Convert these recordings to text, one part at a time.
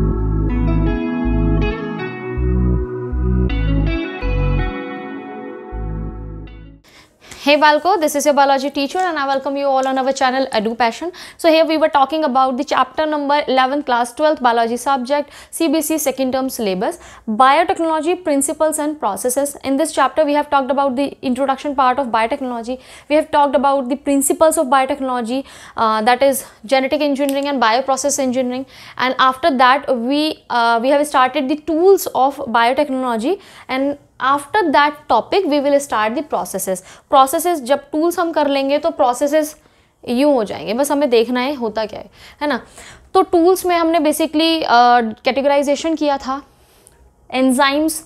thank you Hey Valco, this is your biology teacher and I welcome you all on our channel Edu Passion. So here we were talking about the chapter number 11 class 12 biology subject CBC second term syllabus biotechnology principles and processes. In this chapter we have talked about the introduction part of biotechnology. We have talked about the principles of biotechnology uh, that is genetic engineering and bioprocess engineering and after that we uh, we have started the tools of biotechnology and after that topic we will start the processes processes जब tools हम कर लेंगे तो processes यूँ हो जाएंगे बस हमें देखना है होता क्या है है ना तो टूल्स में हमने बेसिकली कैटेगराइजेशन uh, किया था enzymes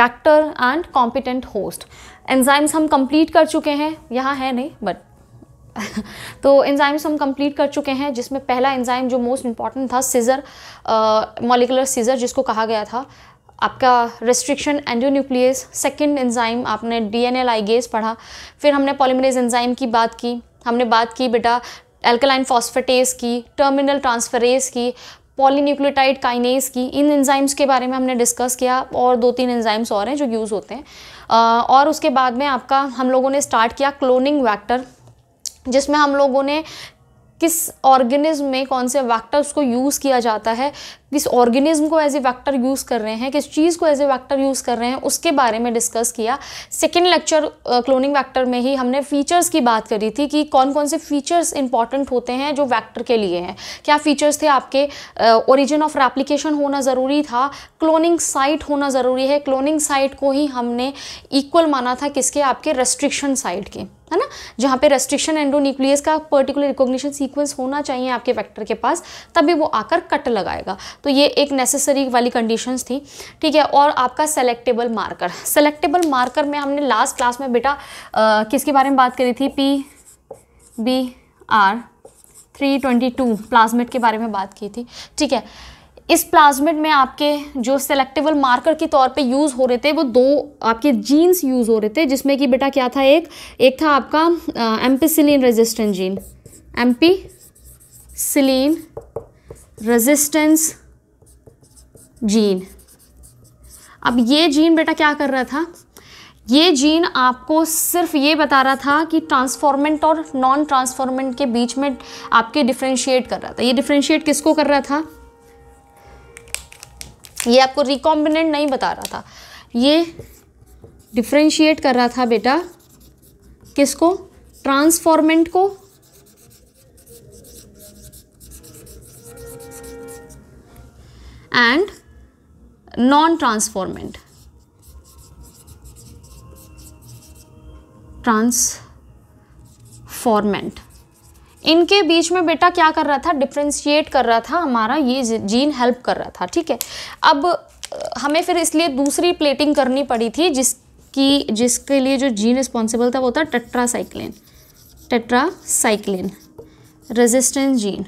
vector and competent host enzymes हम कंप्लीट कर चुके हैं यहाँ है नहीं बट तो एंजाइम्स हम कंप्लीट कर चुके हैं जिसमें पहला एंजाइम जो मोस्ट इंपॉर्टेंट था सीज़र मॉलिकुलर सीज़र जिसको कहा गया था आपका रिस्ट्रिक्शन एंडोन्यूक्लियस सेकंड एंजाइम आपने डीएनए लाइगेस पढ़ा फिर हमने पॉलीमरेज एंजाइम की बात की हमने बात की बेटा एल्कलाइन फॉस्फेटेज की टर्मिनल ट्रांसफरेज की पॉलीन्यूक्लियोटाइड काइनेज की इन एंजाइम्स के बारे में हमने डिस्कस किया और दो तीन एंजाइम्स और हैं जो यूज़ होते हैं और उसके बाद में आपका हम लोगों ने स्टार्ट किया क्लोनिंग वैक्टर जिसमें हम लोगों ने किस ऑर्गेनिज्म में कौन से वैक्टर उसको यूज़ किया जाता है किस ऑर्गेनिज्म को एज ए वैक्टर यूज़ कर रहे हैं किस चीज़ को एज ए वैक्टर यूज़ कर रहे हैं उसके बारे में डिस्कस किया सेकेंड लेक्चर क्लोनिंग वैक्टर में ही हमने फीचर्स की बात करी थी कि कौन कौन से फीचर्स इंपॉर्टेंट होते हैं जो वैक्टर के लिए हैं क्या फीचर्स थे आपके ओरिजिन ऑफ रेप्लीकेशन होना ज़रूरी था क्लोनिंग साइट होना ज़रूरी है क्लोनिंग साइट को ही हमने इक्वल माना था किसके आपके रेस्ट्रिक्शन साइट के है ना जहाँ पे रेस्ट्रिक्शन एंडोन्यूक्लियस का पर्टिकुलर रिकॉग्निशन सीक्वेंस होना चाहिए आपके वैक्टर के पास तभी वो आकर कट लगाएगा तो ये एक नेसेसरी वाली कंडीशन थी ठीक है और आपका सेलेक्टेबल मार्कर सेलेक्टेबल मार्कर में हमने लास्ट क्लास में बेटा किसके बारे में बात करी थी P B R two plasmid के बारे में बात की थी ठीक है इस प्लाज्मिड में आपके जो सेलेक्टिवल मार्कर के तौर पे यूज़ हो रहे थे वो दो आपके जीन्स यूज़ हो रहे थे जिसमें कि बेटा क्या था एक एक था आपका ampicillin resistant gene ampicillin resistance gene अब ये जीन बेटा क्या कर रहा था ये जीन आपको सिर्फ ये बता रहा था कि ट्रांसफॉर्मेंट और नॉन ट्रांसफॉर्मेंट के बीच में आपके डिफ्रेंशिएट कर रहा था ये डिफ्रेंशिएट किसको कर रहा था ये आपको रिकॉम्बिनेंट नहीं बता रहा था ये डिफ्रेंशिएट कर रहा था बेटा किसको ट्रांसफॉर्मेंट को एंड नॉन ट्रांसफॉर्मेंट ट्रांसफॉर्मेंट इनके बीच में बेटा क्या कर रहा था डिफ्रेंशिएट कर रहा था हमारा ये जीन हेल्प कर रहा था ठीक है अब हमें फिर इसलिए दूसरी प्लेटिंग करनी पड़ी थी जिसकी जिसके लिए जो जीन रिस्पॉन्सिबल था वो था टट्रा टेट्रासाइक्लिन रेजिस्टेंस जीन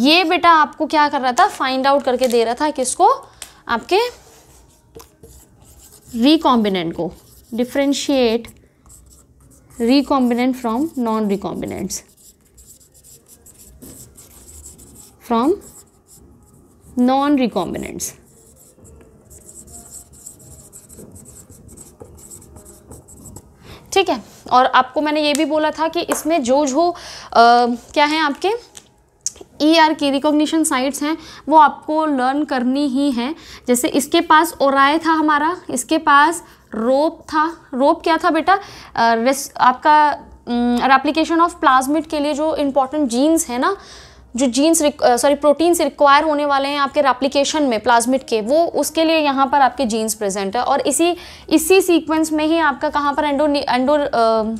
ये बेटा आपको क्या कर रहा था फाइंड आउट करके दे रहा था किसको आपके रिकॉम्बिनेंट को differentiate recombinant from non recombinants from non recombinants ठीक है और आपको मैंने ये भी बोला था कि इसमें जो जो आ, क्या है आपके ई आर की रिकॉग्निशन साइट्स हैं वो आपको लर्न करनी ही है जैसे इसके पास ओराय था हमारा इसके पास रोप था रोप क्या था बेटा आपका एप्लीकेशन ऑफ प्लाज्मिड के लिए जो इम्पोर्टेंट जीन्स है ना जो जीन्स सॉरी प्रोटीन्स रिक्वायर होने वाले हैं आपके रेप्लीकेशन में प्लाज्मिड के वो उसके लिए यहाँ पर आपके जीन्स प्रेजेंट है और इसी इसी सीक्वेंस में ही आपका कहाँ पर endo endo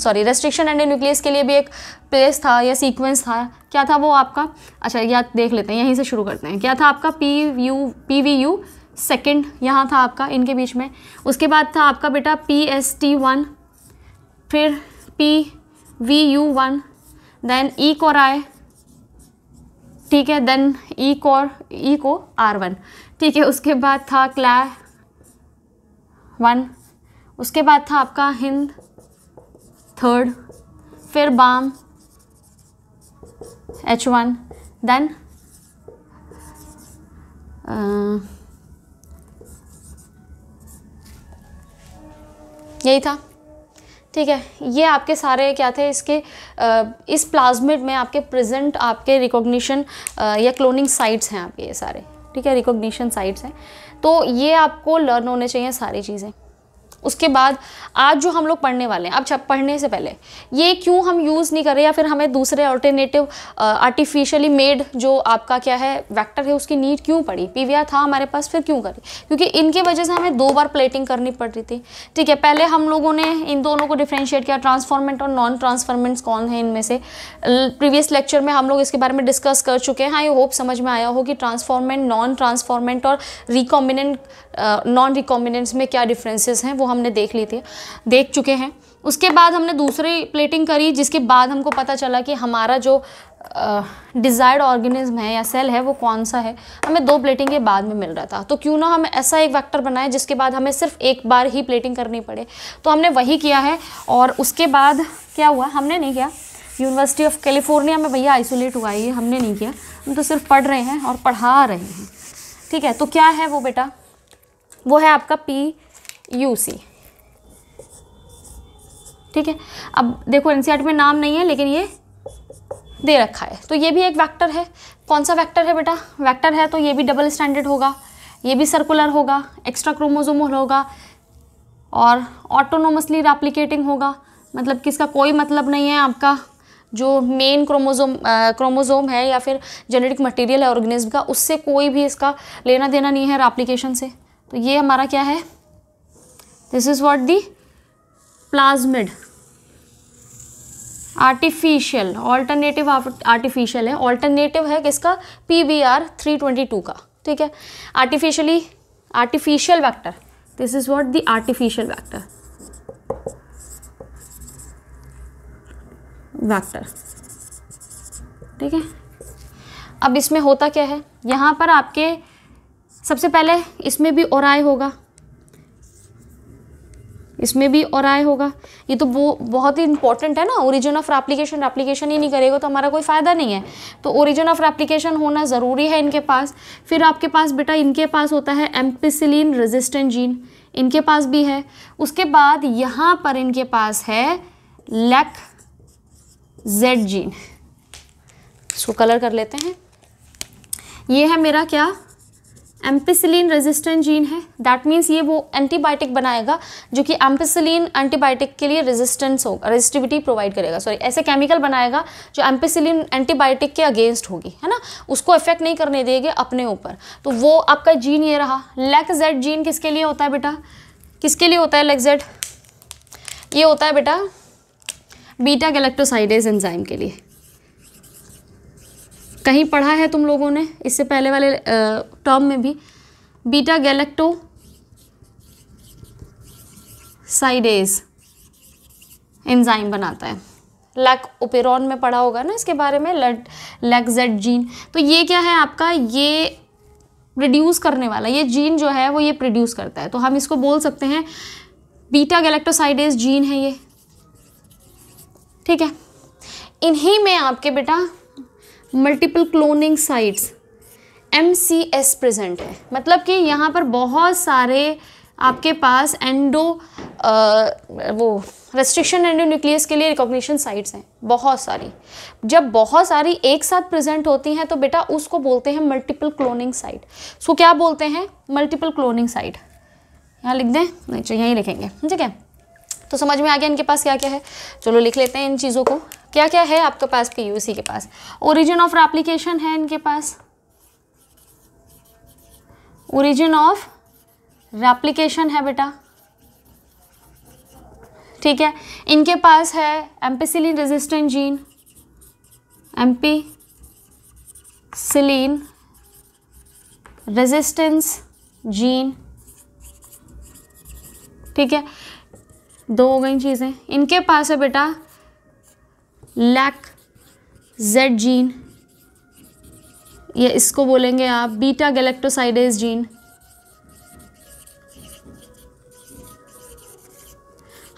sorry restriction endonuclease के लिए भी एक प्लेस था या सीक्वेंस था क्या था वो आपका अच्छा या देख लेते हैं यहीं से शुरू करते हैं क्या था आपका P U P V U second यहाँ था आपका इनके बीच में उसके बाद था आपका बेटा पी एस टी वन फिर P V U one then E core आए ठीक है देन ई कोर ई को आर वन ठीक है उसके बाद था क्ला वन उसके बाद था आपका हिंद थर्ड फिर बाम एच वन देन यही था ठीक है ये आपके सारे क्या थे इसके इस प्लाज्मिड में आपके प्रेजेंट आपके रिकॉग्निशन या क्लोनिंग साइट्स हैं आपके ये सारे ठीक है रिकॉग्निशन साइट्स हैं तो ये आपको लर्न होने चाहिए सारी चीज़ें उसके बाद आज जो हम लोग पढ़ने वाले हैं अब पढ़ने से पहले ये क्यों हम यूज़ नहीं कर रहे या फिर हमें दूसरे ऑल्टरनेटिव आर्टिफिशियली मेड जो आपका क्या है वैक्टर है उसकी नीड क्यों पड़ी पीवीआर था हमारे पास फिर क्यों करी क्योंकि इनके वजह से हमें दो बार प्लेटिंग करनी पड़ रही थी ठीक है पहले हम लोगों ने इन दोनों को डिफ्रेंशिएट किया ट्रांसफॉर्मेंट और नॉन ट्रांसफॉर्मेंट्स कौन है इनमें से प्रीवियस लेक्चर में हम लोग इसके बारे में डिस्कस कर चुके हैं हाँ ये होप समझ में आया हो कि ट्रांसफॉर्मेंट नॉन ट्रांसफॉर्मेंट और रिकॉम्बिनेंट नॉन रिकॉम्बिनेंट्स में क्या डिफरेंसेस हैं वो हमने देख ली थी देख चुके हैं उसके बाद हमने दूसरी प्लेटिंग करी जिसके बाद हमको पता चला कि हमारा जो डिज़ायर्ड ऑर्गेनिज्म है या सेल है वो कौन सा है हमें दो प्लेटिंग के बाद में मिल रहा था तो क्यों ना हम ऐसा एक वेक्टर बनाए जिसके बाद हमें सिर्फ एक बार ही प्लेटिंग करनी पड़े तो हमने वही किया है और उसके बाद क्या हुआ हमने नहीं किया यूनिवर्सिटी ऑफ कैलिफोर्निया में भैया आइसोलेट हुआ ये हमने नहीं किया हम तो सिर्फ पढ़ रहे हैं और पढ़ा रहे हैं ठीक है तो क्या है वो बेटा वो है आपका पी यू सी ठीक है अब देखो एन e में नाम नहीं है लेकिन ये दे रखा है तो ये भी एक वेक्टर है कौन सा वेक्टर है बेटा वेक्टर है तो ये भी डबल स्टैंडर्ड होगा ये भी सर्कुलर होगा एक्स्ट्रा क्रोमोजोमल होगा और ऑटोनोमसली रेप्लिकेटिंग होगा मतलब कि इसका कोई मतलब नहीं है आपका जो मेन क्रोमोजोम क्रोमोजोम है या फिर जेनेटिक मटेरियल है ऑर्गेनिज्म का उससे कोई भी इसका लेना देना नहीं है रेप्लिकेशन से तो ये हमारा क्या है this is what the plasmid artificial alternative artificial है ऑल्टरनेटिव है किसका P B R three twenty two का ठीक है artificially artificial vector this is what the artificial vector vector ठीक है अब इसमें होता क्या है यहाँ पर आपके सबसे पहले इसमें भी और आय होगा इसमें भी और आय होगा ये तो वो बहुत ही इंपॉर्टेंट है ना ओरिजिन ऑफ एप्लीकेशन एप्लीकेशन ही नहीं करेगा तो हमारा कोई फ़ायदा नहीं है तो ओरिजिन ऑफ एप्लीकेशन होना ज़रूरी है इनके पास फिर आपके पास बेटा इनके पास होता है एम्पिसिलिन रेजिस्टेंट जीन इनके पास भी है उसके बाद यहाँ पर इनके पास है लैक जेड जीन इसको कलर कर लेते हैं ये है मेरा क्या एम्पिसलिन रेजिस्टेंट जीन है दैट मीन्स ये वो एंटीबायोटिक बनाएगा जो कि एम्पिसिलिन एंटीबायोटिक के लिए रेजिस्टेंस होगा रेजिस्टिविटी प्रोवाइड करेगा सॉरी ऐसे केमिकल बनाएगा जो एम्पिसिलिन एंटीबायोटिक के अगेंस्ट होगी है ना उसको इफेक्ट नहीं करने देंगे अपने ऊपर तो वो आपका जीन ये रहा जेड जीन किसके लिए होता है बेटा किसके लिए होता है जेड ये होता है बेटा बीटा गलेक्ट्रोसाइडेज एंजाइम के लिए कहीं पढ़ा है तुम लोगों ने इससे पहले वाले टर्म में भी बीटा गैलेक्टो साइडेज एंजाइम बनाता है लैक ओपेरॉन में पढ़ा होगा ना इसके बारे में लैक जेड जीन तो ये क्या है आपका ये प्रोड्यूस करने वाला ये जीन जो है वो ये प्रोड्यूस करता है तो हम इसको बोल सकते हैं बीटा गैलेक्टोसाइडेज जीन है ये ठीक है इन्हीं में आपके बेटा multiple cloning sites M C S present है मतलब कि यहाँ पर बहुत सारे आपके पास एंडो आ, वो रेस्ट्रिक्शन एंडो न्यूक्लियस के लिए रिकॉग्निशन साइट्स हैं बहुत सारी जब बहुत सारी एक साथ प्रेजेंट होती हैं तो बेटा उसको बोलते हैं मल्टीपल क्लोनिंग साइट उसको क्या बोलते हैं मल्टीपल क्लोनिंग साइट यहाँ लिख दें नहीं चाहिए तो यहीं लिखेंगे ठीक है तो समझ में आ गया इनके पास क्या क्या है चलो लिख लेते हैं इन चीज़ों को क्या क्या है आपके पास पीयूसी के पास ओरिजिन ऑफ एप्लीकेशन है इनके पास ओरिजिन ऑफ रेप्लीकेशन है बेटा ठीक है इनके पास है ampicillin resistant gene ampicillin resistance gene ठीक है दो हो गई चीज़ें इनके पास है बेटा लैक जेड जीन ये इसको बोलेंगे आप बीटा गैलेक्टोसाइडेज जीन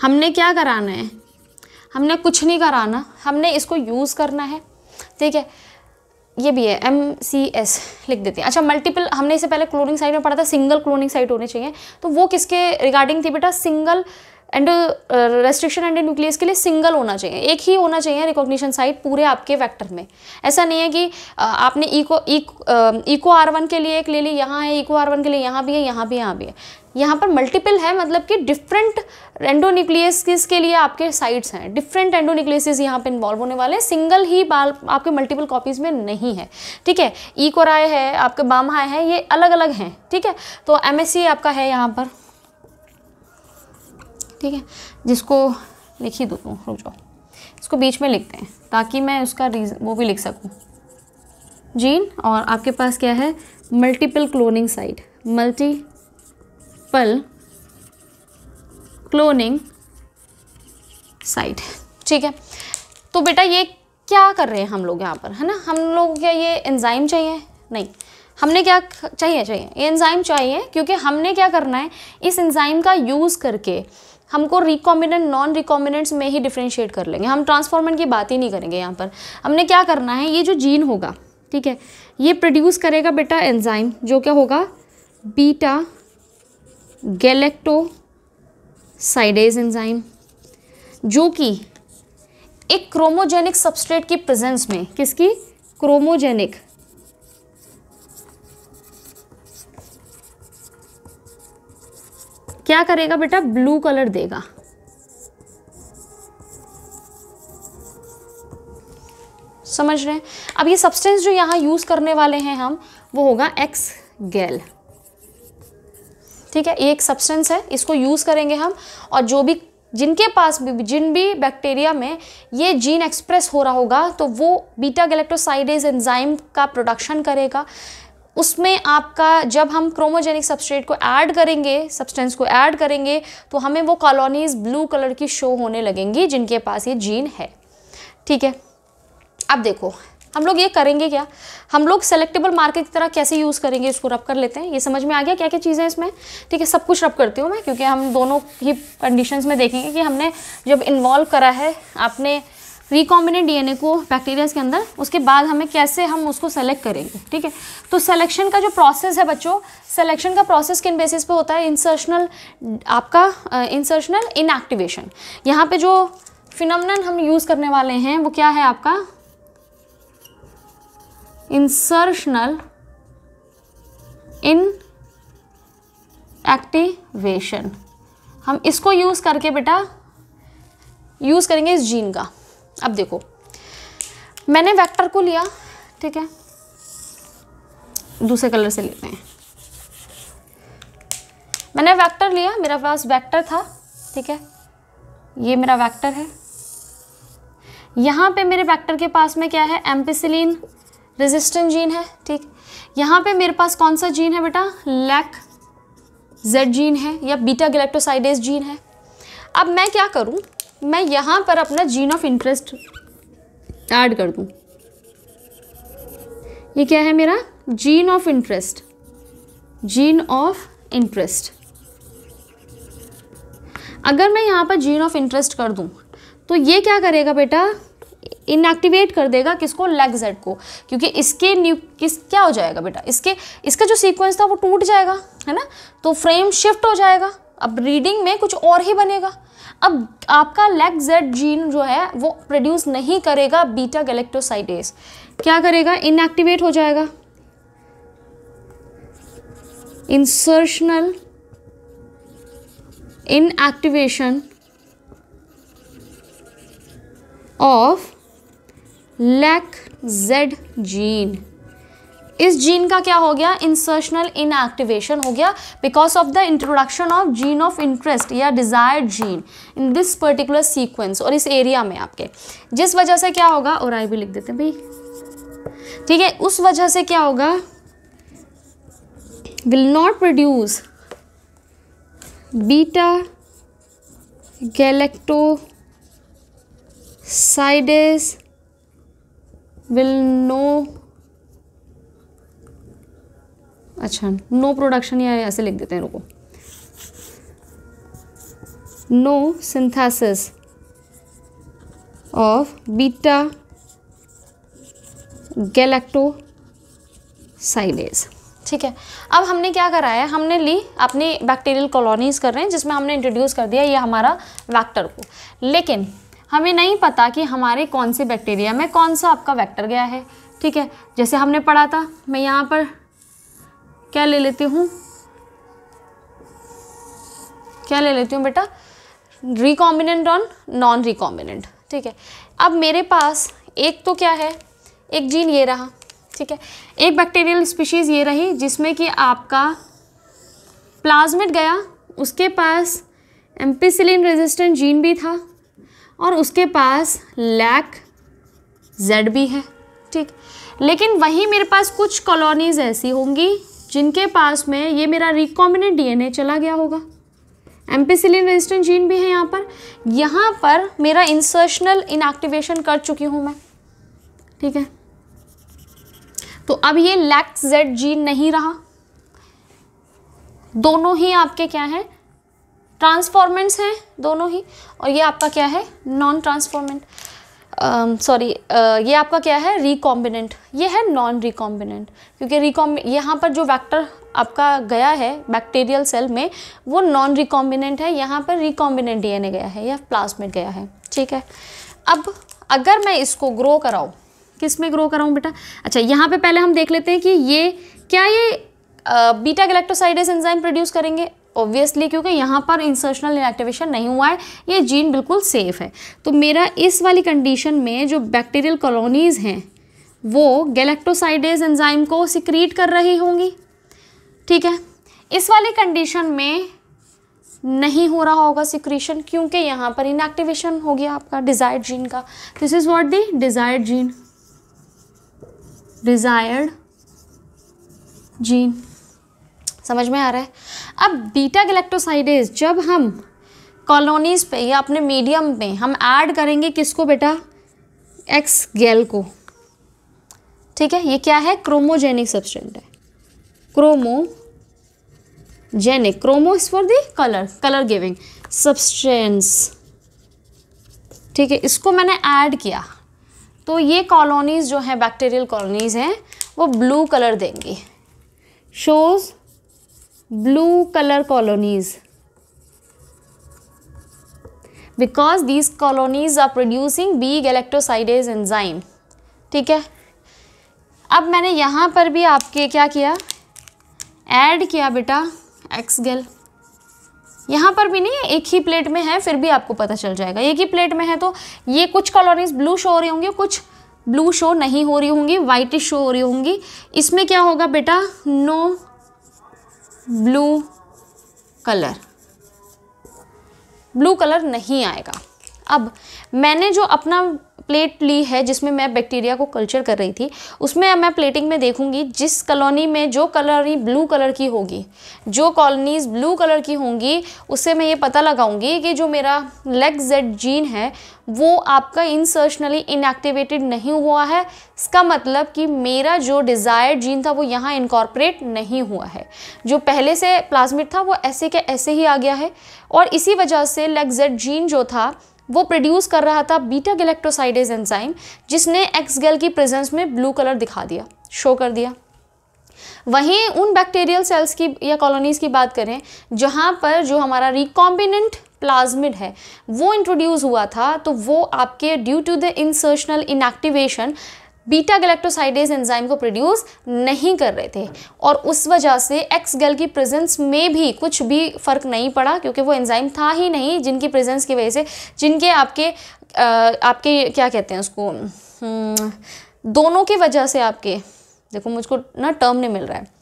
हमने क्या कराना है हमने कुछ नहीं कराना हमने इसको यूज़ करना है ठीक है ये भी है एम सी एस लिख देते हैं अच्छा मल्टीपल हमने इसे पहले क्लोनिंग साइट में पढ़ा था सिंगल क्लोनिंग साइट होने चाहिए तो वो किसके रिगार्डिंग थी बेटा single end restriction endonuclease के लिए सिंगल होना चाहिए एक ही होना चाहिए रिकॉग्निशन साइट पूरे आपके वेक्टर में ऐसा नहीं है कि uh, आपने इको इको आर वन के लिए एक ले ली यहाँ है इको आर वन के लिए यहाँ भी है यहाँ भी यहाँ भी है यहाँ पर मल्टीपल है मतलब कि डिफरेंट न्यूक्लियस के लिए आपके साइट्स हैं डिफरेंट एंडो न्यूक्लियसिस यहाँ पर इन्वॉल्व होने वाले हैं सिंगल ही बाल आपके मल्टीपल कॉपीज़ में नहीं है ठीक है ई e है आपके बामहाय है ये अलग अलग हैं ठीक है तो एम आपका है यहाँ पर ठीक है जिसको लिख ही दूँ रुक जाओ इसको बीच में लिखते हैं ताकि मैं उसका रीज़न वो भी लिख सकूँ जीन और आपके पास क्या है multiple cloning site multiple cloning site ठीक है तो बेटा ये क्या कर रहे हैं हम लोग यहाँ पर है ना हम लोग क्या ये एंजाइम चाहिए नहीं हमने क्या चाहिए चाहिए ये एंजाइम चाहिए क्योंकि हमने क्या करना है इस एंजाइम का यूज़ करके हमको रिकॉम्बिनेंट नॉन रिकॉम्बिनेंट्स में ही डिफ्रेंशिएट कर लेंगे हम ट्रांसफॉर्मेंट की बात ही नहीं करेंगे यहाँ पर हमने क्या करना है ये जो जीन होगा ठीक है ये प्रोड्यूस करेगा बेटा एंजाइम जो क्या होगा बीटा गैलेक्टोसाइडेज एंजाइम जो कि एक क्रोमोजेनिक सबस्ट्रेट की प्रेजेंस में किसकी क्रोमोजेनिक क्या करेगा बेटा ब्लू कलर देगा समझ रहे हैं अब ये सब्सटेंस जो यहाँ यूज़ करने वाले हैं हम वो होगा एक्स गैल ठीक है ये एक सब्सटेंस है इसको यूज़ करेंगे हम और जो भी जिनके पास भी जिन भी बैक्टीरिया में ये जीन एक्सप्रेस हो रहा होगा तो वो बीटा गैलेक्टोसाइडेज एंजाइम का प्रोडक्शन करेगा उसमें आपका जब हम क्रोमोजेनिक सब्सट्रेट को ऐड करेंगे सब्सटेंस को ऐड करेंगे तो हमें वो कॉलोनीज़ ब्लू कलर की शो होने लगेंगी जिनके पास ये जीन है ठीक है अब देखो हम लोग ये करेंगे क्या हम लोग सेलेक्टेबल मार्कर की तरह कैसे यूज़ करेंगे इसको रब कर लेते हैं ये समझ में आ गया क्या क्या चीज़ें इसमें ठीक है सब कुछ रब करती हूँ मैं क्योंकि हम दोनों ही कंडीशन में देखेंगे कि हमने जब इन्वॉल्व करा है आपने रिकॉम्बिनेट डी को बैक्टीरियाज के अंदर उसके बाद हमें कैसे हम उसको सेलेक्ट करेंगे ठीक है तो सेलेक्शन का जो प्रोसेस है बच्चों सेलेक्शन का प्रोसेस किन बेसिस पे होता है इंसर्शनल आपका इंसर्शनल इनएक्टिवेशन यहाँ पे जो फिनमन हम यूज़ करने वाले हैं वो क्या है आपका इंसर्शनल इन एक्टिवेशन हम इसको यूज़ करके बेटा यूज़ करेंगे इस जीन का अब देखो मैंने वेक्टर को लिया ठीक है दूसरे कलर से लेते हैं मैंने वेक्टर लिया मेरा पास वेक्टर था ठीक है ये मेरा वेक्टर है यहाँ पे मेरे वेक्टर के पास में क्या है एम्पिसिलीन रेजिस्टेंट जीन है ठीक यहाँ पे मेरे पास कौन सा जीन है बेटा लैक जेड जीन है या बीटा गलेक्टोसाइडेस जीन है अब मैं क्या करूँ मैं यहाँ पर अपना जीन ऑफ इंटरेस्ट ऐड कर दूँ ये क्या है मेरा gene of interest gene of interest अगर मैं यहाँ पर जीन ऑफ इंटरेस्ट कर दूँ तो ये क्या करेगा बेटा इनएक्टिवेट कर देगा किसको लेग जेड को क्योंकि इसके न्यू किस क्या हो जाएगा बेटा इसके इसका जो सीक्वेंस था वो टूट जाएगा है ना तो फ्रेम शिफ्ट हो जाएगा अब रीडिंग में कुछ और ही बनेगा अब आपका लेग जेड जीन जो है वो प्रोड्यूस नहीं करेगा बीटा गैलेक्टोसाइडेज क्या करेगा इनएक्टिवेट हो जाएगा insertional inactivation of lac Z gene इस जीन का क्या हो गया इंसर्शनल इनएक्टिवेशन हो गया because of the introduction of gene of interest या desired gene in this particular sequence और इस एरिया में आपके जिस वजह से क्या होगा और आई भी लिख देते हैं भाई ठीक है उस वजह से क्या होगा will not produce beta galactosidase will no अच्छा नो प्रोडक्शन या ऐसे लिख देते हैं रुको no synthesis of beta galactosidase ठीक है अब हमने क्या करा है हमने ली अपनी बैक्टीरियल कॉलोनीज कर रहे हैं जिसमें हमने इंट्रोड्यूस कर दिया ये हमारा वैक्टर को लेकिन हमें नहीं पता कि हमारे कौन से बैक्टीरिया में कौन सा आपका वैक्टर गया है ठीक है जैसे हमने पढ़ा था मैं यहाँ पर क्या ले लेती हूँ क्या ले लेती हूँ बेटा रिकॉम्बिनेंट और नॉन रिकॉम्बिनेंट ठीक है अब मेरे पास एक तो क्या है एक जीन ये रहा ठीक है एक बैक्टीरियल स्पीशीज़ ये रही जिसमें कि आपका प्लाज्मिट गया उसके पास एम्पिसिलिन रेजिस्टेंट जीन भी था और उसके पास लैक जेड भी है ठीक लेकिन वहीं मेरे पास कुछ कॉलोनीज़ ऐसी होंगी जिनके पास में ये मेरा रिकॉम्बिनेंट डीएनए चला गया होगा एम्पीसिलिन रेजिस्टेंट जीन भी है यहाँ पर यहाँ पर मेरा इंसर्शनल इनएक्टिवेशन कर चुकी हूँ मैं ठीक है तो अब ये लैक्स जेड जीन नहीं रहा दोनों ही आपके क्या हैं ट्रांसफॉर्मेंट्स हैं दोनों ही और ये आपका क्या है non transformant sorry um, uh, uh, ये आपका क्या है रिकॉम्बिनेंट ये है नॉन रिकॉम्बिनेंट क्योंकि रिकॉम्ब यहाँ पर जो वैक्टर आपका गया है बैक्टीरियल सेल में वो नॉन रिकॉम्बिनेंट है यहाँ पर रिकॉम्बिनेंट डीएनए गया है या प्लास्मिड गया है ठीक है अब अगर मैं इसको ग्रो कराऊँ किस में ग्रो कराऊँ बेटा अच्छा यहाँ पे पहले हम देख लेते हैं कि ये क्या ये बीटा गलेक्ट्रोसाइडस एंजाइम प्रोड्यूस करेंगे ऑब्वियसली क्योंकि यहाँ पर इंसर्शनल इनएक्टिवेशन नहीं हुआ है ये जीन बिल्कुल सेफ है तो मेरा इस वाली कंडीशन में जो बैक्टीरियल कॉलोनीज़ हैं वो गैलेक्टोसाइडेज एंजाइम को सिक्रीट कर रही होंगी ठीक है इस वाली कंडीशन में नहीं हो रहा होगा सिक्रीशन क्योंकि यहाँ पर इनएक्टिवेशन हो गया आपका डिज़ायर्ड जीन का this is what the desired gene desired gene समझ में आ रहा है अब बीटा गलेक्टोसाइडेज जब हम कॉलोनीज़ पे या अपने मीडियम पे हम ऐड करेंगे किसको बेटा एक्स गैल को ठीक है ये क्या है क्रोमोजेनिक सब्सटेंट है chromogenic chromo is for the colour colour giving substance ठीक है इसको मैंने ऐड किया तो ये कॉलोनीज़ जो हैं बैक्टीरियल कॉलोनीज़ हैं वो ब्लू कलर देंगी shows blue color colonies because these colonies are producing b galactosidase enzyme ठीक है अब मैंने यहाँ पर भी आपके क्या किया ऐड किया बेटा एक्सगेल यहाँ पर भी नहीं है एक ही प्लेट में है फिर भी आपको पता चल जाएगा एक ही प्लेट में है तो ये कुछ कॉलोनीज ब्लू शो हो रही होंगी कुछ ब्लू शो नहीं हो रही होंगी वाइटिश शो हो रही होंगी इसमें क्या होगा बेटा no blue colour blue colour नहीं आएगा अब मैंने जो अपना प्लेट ली है जिसमें मैं बैक्टीरिया को कल्चर कर रही थी उसमें मैं प्लेटिंग में देखूंगी जिस कॉलोनी में जो कलरी ब्लू कलर की होगी जो कॉलोनीज़ ब्लू कलर की होंगी उससे मैं ये पता लगाऊंगी कि जो मेरा लेग जेड जीन है वो आपका इंसर्शनली इनएक्टिवेटेड नहीं हुआ है इसका मतलब कि मेरा जो डिज़ायर्ड जीन था वो यहाँ इनकॉर्पोरेट नहीं हुआ है जो पहले से प्लाज्मिड था वो ऐसे के ऐसे ही आ गया है और इसी वजह से लेग जेड जीन जो था वो प्रोड्यूस कर रहा था बीटा गलेक्ट्रोसाइडेज एंजाइम जिसने एक्सगेल e की प्रेजेंस में ब्लू कलर दिखा दिया शो कर दिया वहीं उन बैक्टीरियल सेल्स की या कॉलोनीज़ की बात करें जहाँ पर जो हमारा रिकॉम्बिनेंट प्लाज्मिड है वो इंट्रोड्यूस हुआ था तो वो आपके due to the insertional inactivation beta galactosidase enzyme को प्रोड्यूस नहीं कर रहे थे और उस वजह से एक्स गल की प्रेजेंस में भी कुछ भी फ़र्क नहीं पड़ा क्योंकि वो एंजाइम था ही नहीं जिनकी प्रेजेंस की वजह से जिनके आपके आ, आपके क्या कहते हैं उसको हम्म, दोनों की वजह से आपके देखो मुझको ना टर्म नहीं मिल रहा है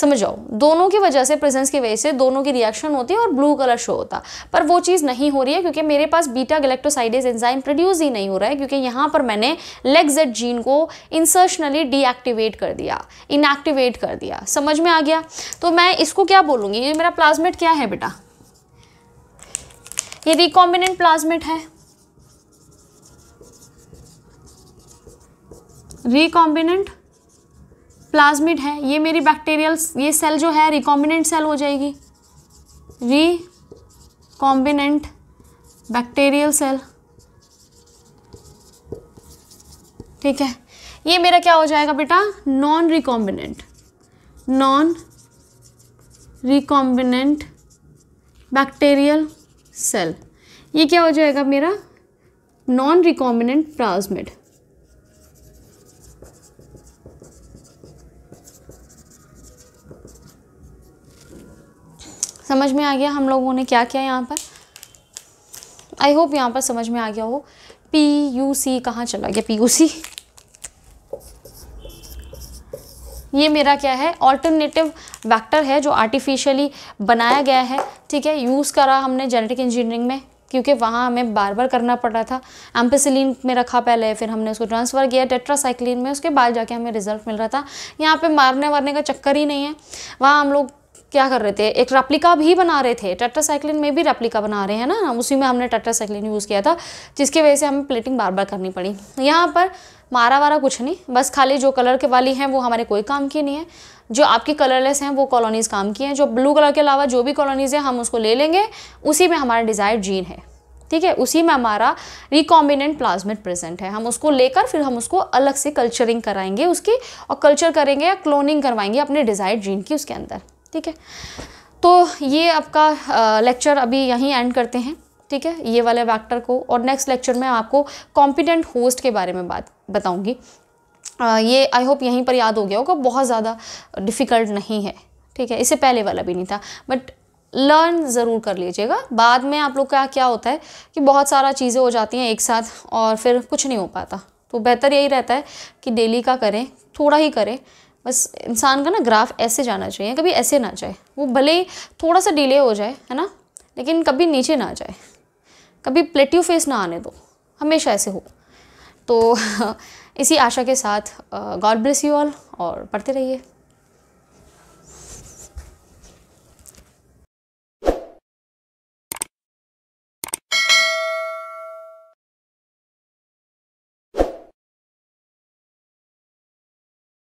समझ जाओ दोनों की वजह से प्रेजेंस की वजह से दोनों की रिएक्शन होती है और ब्लू कलर शो होता पर वो चीज़ नहीं हो रही है क्योंकि मेरे पास बीटा गलेक्टोसाइडेज एंजाइम प्रोड्यूस ही नहीं हो रहा है क्योंकि यहाँ पर मैंने लेग्जेट जीन को इंसर्शनली डीएक्टिवेट कर दिया इनएक्टिवेट कर दिया समझ में आ गया तो मैं इसको क्या बोलूँगी ये मेरा प्लाज्मेट क्या है बेटा ये रिकॉम्बिनेंट प्लाज्मेट है रिकॉम्बिनेंट प्लाज्मिड है ये मेरी बैक्टीरियल ये सेल जो है रिकॉम्बिनेंट सेल हो जाएगी कॉम्बिनेंट बैक्टीरियल सेल ठीक है ये मेरा क्या हो जाएगा बेटा non recombinant non recombinant bacterial cell ये क्या हो जाएगा मेरा नॉन रिकॉम्बिनेंट प्लाज्मिड समझ में आ गया हम लोगों ने क्या किया यहाँ पर आई होप यहाँ पर समझ में आ गया हो पी यू सी कहाँ चला गया पी यू सी ये मेरा क्या है ऑल्टरनेटिव वैक्टर है जो आर्टिफिशियली बनाया गया है ठीक है यूज़ करा हमने जेनेटिक इंजीनियरिंग में क्योंकि वहाँ हमें बार बार करना पड़ रहा था एम्पेसिलीन में रखा पहले फिर हमने उसको ट्रांसफ़र किया टेट्रासाइक्लिन में उसके बाद जाके हमें रिजल्ट मिल रहा था यहाँ पे मारने वारने का चक्कर ही नहीं है वहाँ हम लोग क्या कर रहे थे एक रेप्लिका भी बना रहे थे टेट्रासाइक्लिन में भी रेप्लिका बना रहे हैं ना उसी में हमने टेट्रासाइक्लिन यूज़ किया था जिसकी वजह से हमें प्लेटिंग बार बार करनी पड़ी यहाँ पर मारा वारा कुछ नहीं बस खाली जो कलर के वाली हैं वो हमारे कोई काम की नहीं है जो आपकी कलरलेस हैं वो कॉलोनीज़ काम की हैं जो ब्लू कलर के अलावा जो भी कॉलोनीज़ हैं हम उसको ले लेंगे उसी में हमारा डिज़ायर जीन है ठीक है उसी में हमारा रिकॉम्बिनेंट प्लाज्मिड प्रेजेंट है हम उसको लेकर फिर हम उसको अलग से कल्चरिंग कराएंगे उसकी और कल्चर करेंगे या क्लोनिंग करवाएंगे अपने डिज़ायर जीन की उसके अंदर ठीक है तो ये आपका लेक्चर अभी यहीं एंड करते हैं ठीक है ये वाले वैक्टर को और नेक्स्ट लेक्चर में आपको कॉम्पिटेंट होस्ट के बारे में बात बताऊंगी ये आई होप यहीं पर याद हो गया होगा बहुत ज़्यादा डिफ़िकल्ट नहीं है ठीक है इससे पहले वाला भी नहीं था बट लर्न ज़रूर कर लीजिएगा बाद में आप लोग का क्या होता है कि बहुत सारा चीज़ें हो जाती हैं एक साथ और फिर कुछ नहीं हो पाता तो बेहतर यही रहता है कि डेली का करें थोड़ा ही करें बस इंसान का ना ग्राफ ऐसे जाना चाहिए कभी ऐसे ना जाए वो भले ही थोड़ा सा डिले हो जाए है ना लेकिन कभी नीचे ना जाए कभी प्लेट्यू फेस ना आने दो हमेशा ऐसे हो तो इसी आशा के साथ गॉड ब्लेस यू ऑल और पढ़ते रहिए